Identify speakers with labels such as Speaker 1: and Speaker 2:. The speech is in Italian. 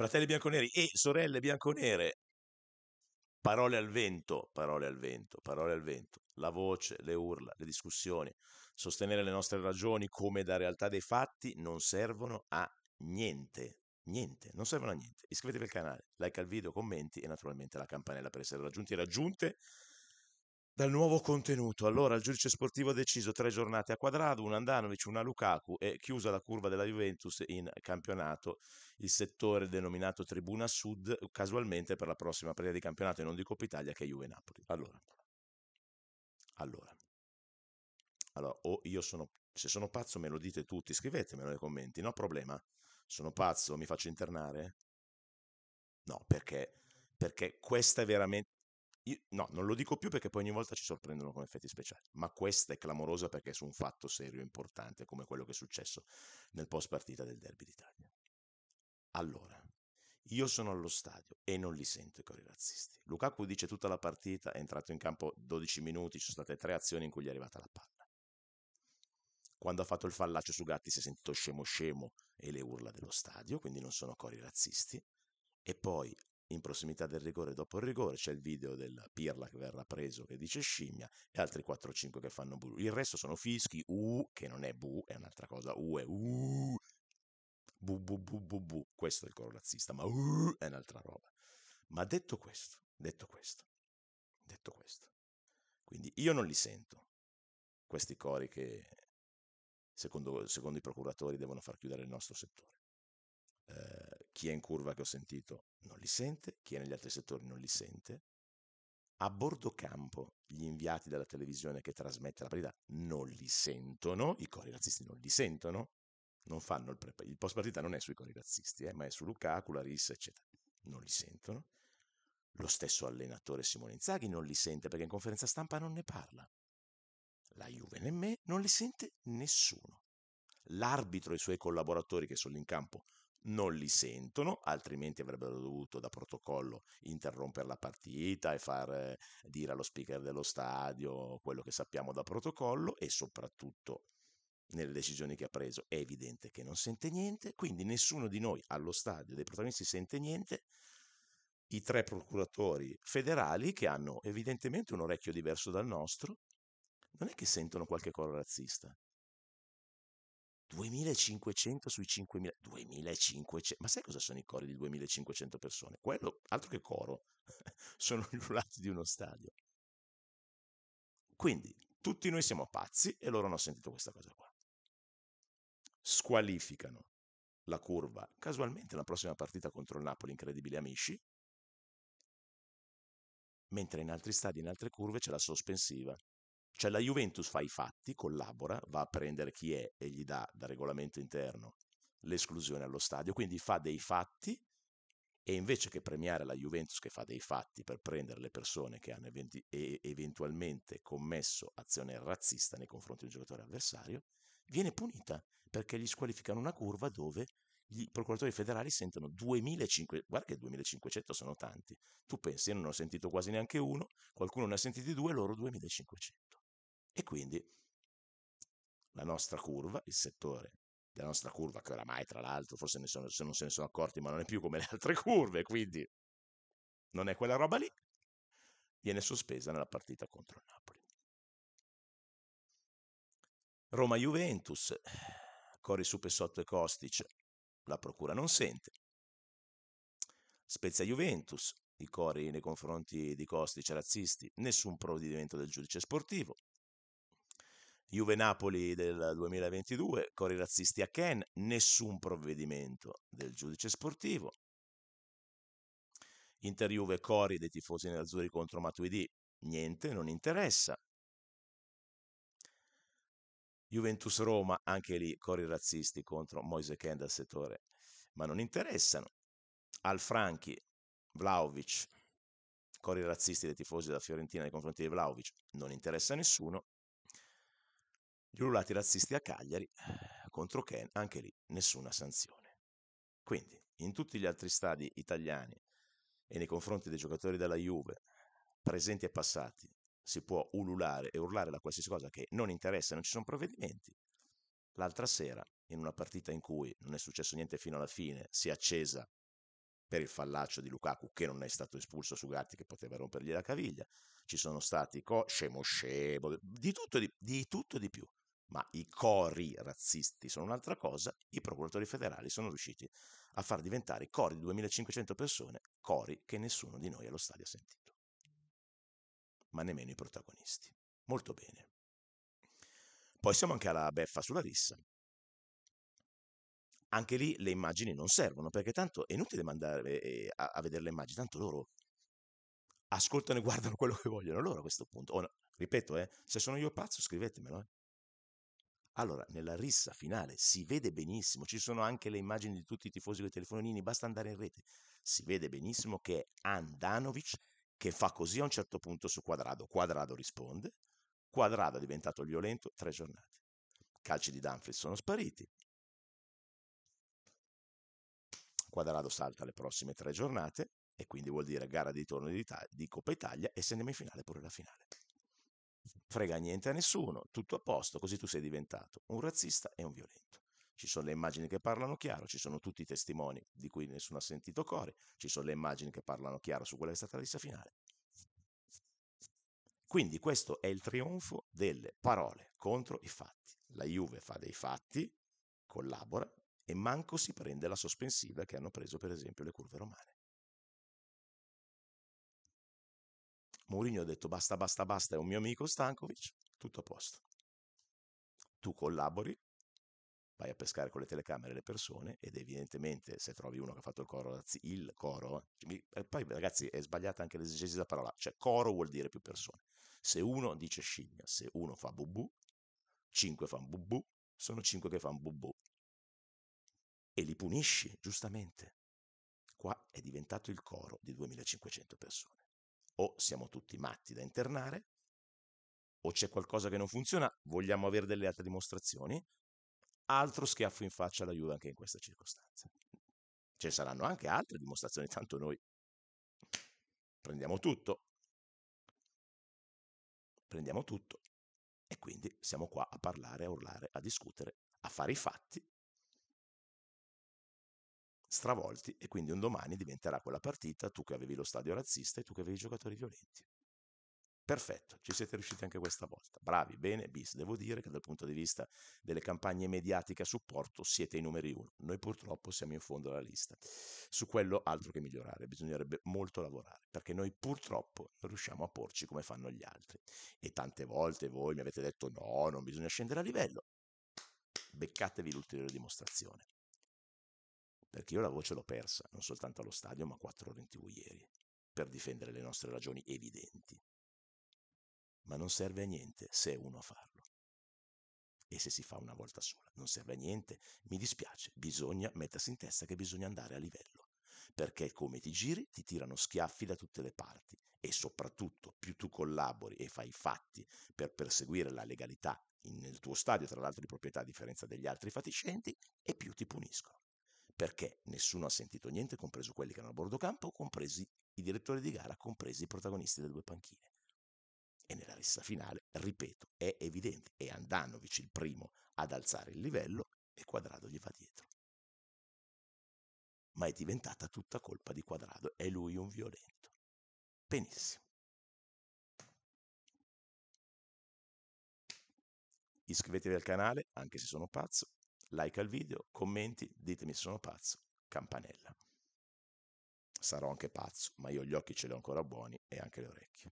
Speaker 1: Fratelli bianconeri e sorelle bianconere, parole al vento, parole al vento, parole al vento, la voce, le urla, le discussioni, sostenere le nostre ragioni come da realtà dei fatti non servono a niente, niente, non servono a niente. Iscrivetevi al canale, like al video, commenti e naturalmente la campanella per essere raggiunti e raggiunte dal nuovo contenuto. Allora il giudice sportivo ha deciso tre giornate a quadrado, un Andanovic, una Lukaku e chiusa la curva della Juventus in campionato il settore denominato Tribuna Sud casualmente per la prossima partita di campionato e non di Coppa Italia che è Juve Napoli. Allora. Allora. Allora, o io sono se sono pazzo me lo dite tutti, scrivetemelo nei commenti, no problema. Sono pazzo, mi faccio internare? No, perché perché questa è veramente io, no, non lo dico più perché poi ogni volta ci sorprendono con effetti speciali, ma questa è clamorosa perché è su un fatto serio e importante come quello che è successo nel post partita del Derby d'Italia. Allora, io sono allo stadio e non li sento i cori razzisti. Lukaku dice tutta la partita, è entrato in campo 12 minuti, ci sono state tre azioni in cui gli è arrivata la palla. Quando ha fatto il fallaccio su Gatti si è sentito scemo scemo e le urla dello stadio, quindi non sono cori razzisti. E poi in prossimità del rigore dopo il rigore c'è il video del Pirla che verrà preso che dice scimmia e altri 4-5 che fanno bu. Il resto sono fischi, u, che non è bu, è un'altra cosa, u è u, bu bu bu bu bu, questo è il coro razzista, ma u è un'altra roba. Ma detto questo, detto questo, detto questo, quindi io non li sento, questi cori che secondo, secondo i procuratori devono far chiudere il nostro settore. Eh, chi è in curva che ho sentito non li sente, chi è negli altri settori non li sente. A bordo campo gli inviati della televisione che trasmette la partita non li sentono, i cori razzisti non li sentono, non fanno il, pre- il post partita non è sui cori razzisti, eh, ma è su Lukaku, Larissa, eccetera. Non li sentono. Lo stesso allenatore Simone Inzaghi non li sente perché in conferenza stampa non ne parla. La Juve né me non li sente nessuno. L'arbitro e i suoi collaboratori che sono in campo non li sentono, altrimenti avrebbero dovuto da protocollo interrompere la partita e far eh, dire allo speaker dello stadio quello che sappiamo da protocollo e soprattutto nelle decisioni che ha preso è evidente che non sente niente, quindi nessuno di noi allo stadio dei protagonisti sente niente. I tre procuratori federali che hanno evidentemente un orecchio diverso dal nostro, non è che sentono qualche cosa razzista, 2500 sui 5000, 2500, ma sai cosa sono i cori di 2500 persone? Quello, altro che coro, sono i urlati di uno stadio. Quindi tutti noi siamo pazzi e loro hanno sentito questa cosa qua. Squalificano la curva, casualmente la prossima partita contro il Napoli, incredibili amici, mentre in altri stadi, in altre curve c'è la sospensiva cioè la Juventus fa i fatti, collabora, va a prendere chi è e gli dà da regolamento interno l'esclusione allo stadio, quindi fa dei fatti e invece che premiare la Juventus che fa dei fatti per prendere le persone che hanno eventi- eventualmente commesso azione razzista nei confronti di un giocatore avversario, viene punita perché gli squalificano una curva dove i procuratori federali sentono 2500, guarda che 2500 sono tanti, tu pensi, io non ho sentito quasi neanche uno, qualcuno ne ha sentiti due, loro 2500. E quindi la nostra curva, il settore della nostra curva, che oramai tra l'altro forse ne sono, se non se ne sono accorti, ma non è più come le altre curve, quindi non è quella roba lì, viene sospesa nella partita contro il Napoli. Roma-Juventus, Cori Supesotto e Kostic, la procura non sente. Spezia-Juventus, i cori nei confronti di Kostic razzisti, nessun provvedimento del giudice sportivo. Juve-Napoli del 2022, cori razzisti a Ken, nessun provvedimento del giudice sportivo. Inter-Juve, cori dei tifosi nerazzurri contro Matuidi, niente, non interessa. Juventus-Roma, anche lì cori razzisti contro Moise Ken dal settore, ma non interessano. Al Franchi, Vlaovic, cori razzisti dei tifosi della Fiorentina nei confronti di Vlaovic, non interessa a nessuno. Gli ululati razzisti a Cagliari, contro Ken, anche lì nessuna sanzione. Quindi, in tutti gli altri stadi italiani e nei confronti dei giocatori della Juve, presenti e passati, si può ululare e urlare la qualsiasi cosa che non interessa non ci sono provvedimenti. L'altra sera, in una partita in cui non è successo niente fino alla fine, si è accesa per il fallaccio di Lukaku che non è stato espulso su Gatti che poteva rompergli la caviglia, ci sono stati co- scemo scemo, di tutto di, di, tutto e di più ma i cori razzisti sono un'altra cosa, i procuratori federali sono riusciti a far diventare i cori di 2500 persone cori che nessuno di noi allo stadio ha sentito, ma nemmeno i protagonisti. Molto bene. Poi siamo anche alla beffa sulla rissa. Anche lì le immagini non servono, perché tanto è inutile mandare eh, eh, a, vedere le immagini, tanto loro ascoltano e guardano quello che vogliono loro a questo punto. Oh, no, ripeto, eh, se sono io pazzo scrivetemelo. Eh. Allora, nella rissa finale si vede benissimo, ci sono anche le immagini di tutti i tifosi con i telefonini, basta andare in rete. Si vede benissimo che è Andanovic che fa così a un certo punto su Quadrado. Quadrado risponde, Quadrado è diventato violento, tre giornate. Calci di Danfries sono spariti. Quadrado salta le prossime tre giornate e quindi vuol dire gara di ritorno di, di Coppa Italia e se ne in finale pure la finale frega niente a nessuno, tutto a posto, così tu sei diventato un razzista e un violento. Ci sono le immagini che parlano chiaro, ci sono tutti i testimoni di cui nessuno ha sentito core, ci sono le immagini che parlano chiaro su quella che è stata la lista finale. Quindi questo è il trionfo delle parole contro i fatti. La Juve fa dei fatti, collabora e manco si prende la sospensiva che hanno preso per esempio le curve romane. Mourinho ha detto basta, basta, basta, è un mio amico Stankovic, tutto a posto. Tu collabori, vai a pescare con le telecamere le persone ed evidentemente se trovi uno che ha fatto il coro, il coro, eh, poi ragazzi è sbagliata anche l'esigenza della parola, cioè coro vuol dire più persone. Se uno dice scimmia, se uno fa bubù, cinque fanno bubù, sono cinque che fanno bubù. E li punisci, giustamente. Qua è diventato il coro di 2500 persone o siamo tutti matti da internare, o c'è qualcosa che non funziona, vogliamo avere delle altre dimostrazioni, altro schiaffo in faccia alla Juve anche in questa circostanza. Ce saranno anche altre dimostrazioni, tanto noi prendiamo tutto, prendiamo tutto e quindi siamo qua a parlare, a urlare, a discutere, a fare i fatti stravolti e quindi un domani diventerà quella partita tu che avevi lo stadio razzista e tu che avevi i giocatori violenti. Perfetto, ci siete riusciti anche questa volta. Bravi, bene, bis. Devo dire che dal punto di vista delle campagne mediatiche a supporto siete i numeri uno. Noi purtroppo siamo in fondo alla lista. Su quello altro che migliorare, bisognerebbe molto lavorare, perché noi purtroppo non riusciamo a porci come fanno gli altri. E tante volte voi mi avete detto no, non bisogna scendere a livello. Beccatevi l'ulteriore dimostrazione perché io la voce l'ho persa, non soltanto allo stadio, ma quattro ore in tv ieri, per difendere le nostre ragioni evidenti. Ma non serve a niente se è uno a farlo. E se si fa una volta sola, non serve a niente, mi dispiace, bisogna mettersi in testa che bisogna andare a livello, perché come ti giri ti tirano schiaffi da tutte le parti e soprattutto più tu collabori e fai fatti per perseguire la legalità nel tuo stadio, tra l'altro di proprietà a differenza degli altri fatiscenti, e più ti puniscono perché nessuno ha sentito niente, compreso quelli che erano a bordo campo, compresi i direttori di gara, compresi i protagonisti delle due panchine. E nella rissa finale, ripeto, è evidente, è Andanovic il primo ad alzare il livello e Quadrado gli va dietro. Ma è diventata tutta colpa di Quadrado, è lui un violento. Benissimo. Iscrivetevi al canale, anche se sono pazzo, like al video, commenti, ditemi se sono pazzo, campanella. Sarò anche pazzo, ma io gli occhi ce li ho ancora buoni e anche le orecchie.